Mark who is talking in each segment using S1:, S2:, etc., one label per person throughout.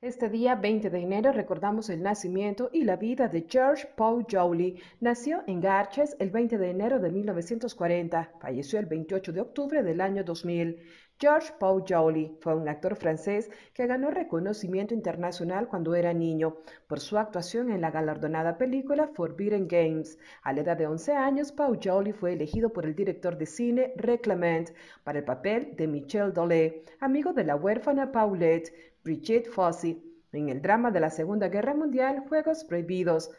S1: Este día 20 de enero recordamos el nacimiento y la vida de George Paul Jolie. Nació en Garches el 20 de enero de 1940, falleció el 28 de octubre del año 2000. George Paul Joly fue un actor francés que ganó reconocimiento internacional cuando era niño por su actuación en la galardonada película Forbidden Games. A la edad de 11 años, Paul Joly fue elegido por el director de cine Ray para el papel de Michel Dolé, amigo de la huérfana Paulette Brigitte Fossey en el drama de la Segunda Guerra Mundial Juegos Prohibidos,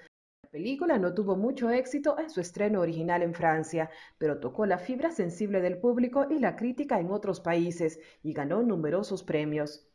S1: película no tuvo mucho éxito en su estreno original en Francia, pero tocó la fibra sensible del público y la crítica en otros países y ganó numerosos premios,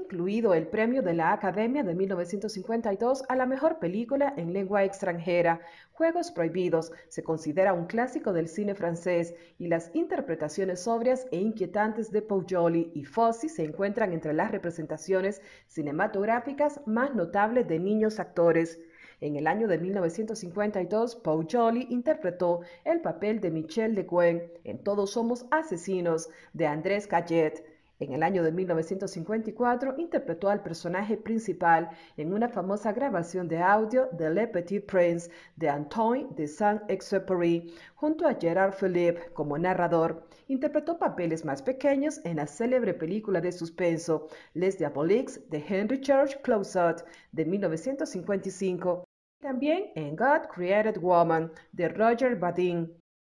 S1: incluido el premio de la Academia de 1952 a la mejor película en lengua extranjera. Juegos Prohibidos se considera un clásico del cine francés y las interpretaciones sobrias e inquietantes de Pujoli y Fossi se encuentran entre las representaciones cinematográficas más notables de niños actores. En el año de 1952, Paul Jolie interpretó el papel de Michel de Gwen en Todos somos asesinos de Andrés Gallet. En el año de 1954 interpretó al personaje principal en una famosa grabación de audio de Le Petit Prince de Antoine de Saint-Exupéry junto a Gerard Philippe como narrador. Interpretó papeles más pequeños en la célebre película de suspenso Les Diaboliques de Henry Church Closet de 1955 también en God Created Woman de Roger Badin.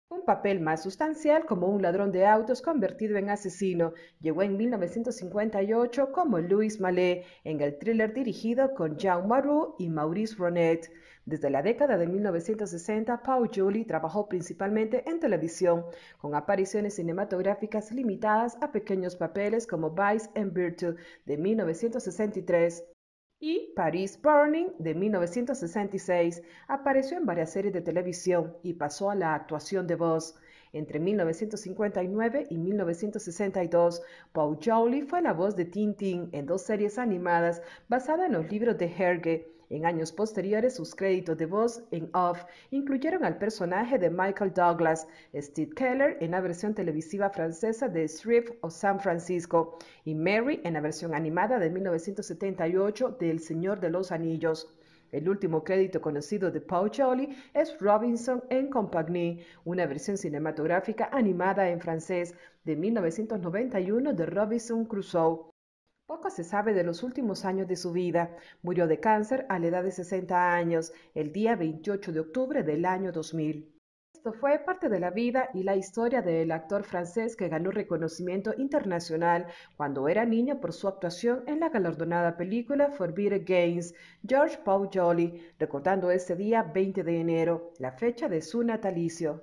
S1: Un papel más sustancial como un ladrón de autos convertido en asesino. Llegó en 1958 como Louis Malé, en el thriller dirigido con Jean Maru y Maurice Ronet. Desde la década de 1960, Paul Julie trabajó principalmente en televisión, con apariciones cinematográficas limitadas a pequeños papeles como Vice and Virtue de 1963 y Paris Burning de 1966 apareció en varias series de televisión y pasó a la actuación de voz. Entre 1959 y 1962, Paul Jowley fue la voz de Tintin en dos series animadas basadas en los libros de Herge. En años posteriores, sus créditos de voz en off incluyeron al personaje de Michael Douglas, Steve Keller en la versión televisiva francesa de Strip of San Francisco y Mary en la versión animada de 1978 de El Señor de los Anillos. El último crédito conocido de Paul Jolie es Robinson en Compagnie, una versión cinematográfica animada en francés de 1991 de Robinson Crusoe. Poco se sabe de los últimos años de su vida. Murió de cáncer a la edad de 60 años, el día 28 de octubre del año 2000. Esto fue parte de la vida y la historia del actor francés que ganó reconocimiento internacional cuando era niño por su actuación en la galardonada película Forbidden Games, George Paul Jolie, recordando ese día 20 de enero, la fecha de su natalicio.